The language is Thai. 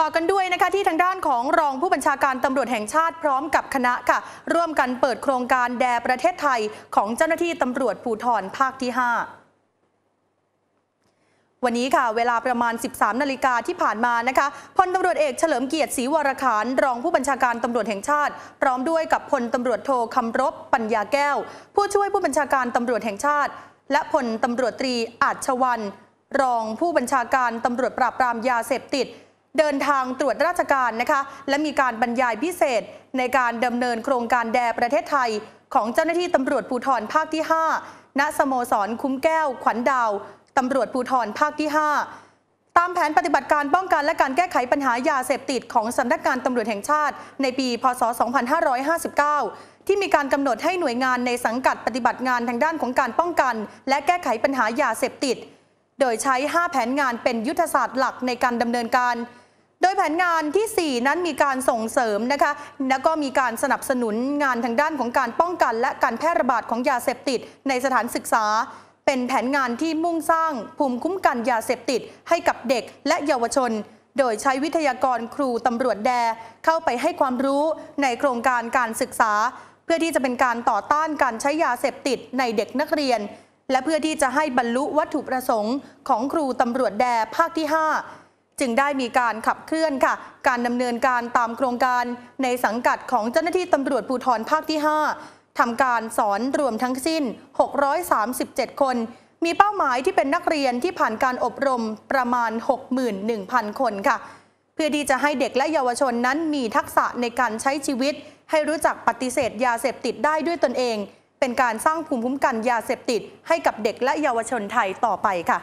ต่อกันด้วยนะคะที่ทางด้านของรองผู้บัญชาการตำรวจแห่งชาติพร้อมกับคณะค่ะ ร่วมกันเปิดโครงการแด่ประเทศไทยของเจ้าหน้าที่ตำรวจภูธรภาคที่ 5 วันนี้ค่ะ เวลาประมาณ 13 นาฬิกาที่ผ่านมานะคะพลตำรวจเอกเฉลิมเกียรติศรีวรคาร รองผู้บัญชาการตำรวจแห่งชาติพร้อมด้วยกับพลตำรวจโทคำรบ ปัญญาแก้ว ผู้ช่วยผู้บัญชาการตำรวจแห่งชาติ และพลตำรวจตรีอาชวันรองผู้บัญชาการตำรวจปราบปรามยาเสพติดเดินทางตรวจราชการนะคะและมีการบรรยายพิเศษในการดำเนินโครงการแดประเทศไทย ของเจ้าหน้าที่ตำรวจภูธรภาคที่ 5 ณสโมสรคุ้มแก้ว ขวัญดาวตำรวจภูธรภาคที่ 5 ตามแผนปฏิบัติการป้องกัน และการแก้ไขปัญหายาเสพติด ของสำนักงานตำรวจแห่งชาติ ในปีพศ 2559 ที่มีการกำหนดให้หน่วยงานในสังกัดปฏิบัติงานทางด้านของการป้องกัน และแก้ไขปัญหายาเสพติด โดยใช้ 5 แผนงานเป็นยุทธศาสตร์หลักในการดำเนินการโดยแผนงานที่ 4 นั้นมีการส่งเสริมนะคะและก็มีการสนับสนุนงานทางด้านของการป้องกันและการแพร่ระบาดของยาเสพติดในสถานศึกษา เป็นแผนงานที่มุ่งสร้างภูมิคุ้มกันยาเสพติดให้กับเด็กและเยาวชน โดยใช้วิทยากรครูตำรวจแดเข้าไปให้ความรู้ในโครงการการศึกษา เพื่อที่จะเป็นการต่อต้านการใช้ยาเสพติดในเด็กนักเรียน และเพื่อที่จะให้บรรลุวัตถุประสงค์ของครูตำรวจแดภาคที่ 5จึงได้มีการขับเคลื่อนค่ะ การดำเนินการตามโครงการในสังกัดของเจ้าหน้าที่ตำรวจภูธรภาคที่ 5ทำการสอนรวมทั้งสิ้น 637 คน มีเป้าหมายที่เป็นนักเรียนที่ผ่านการอบรมประมาณ 61,000 คนค่ะ เพื่อที่จะให้เด็กและเยาวชนนั้นมีทักษะในการใช้ชีวิต ให้รู้จักปฏิเสธยาเสพติดได้ด้วยตนเอง เป็นการสร้างภูมิคุ้มกันยาเสพติดให้กับเด็กและเยาวชนไทยต่อไปค่ะ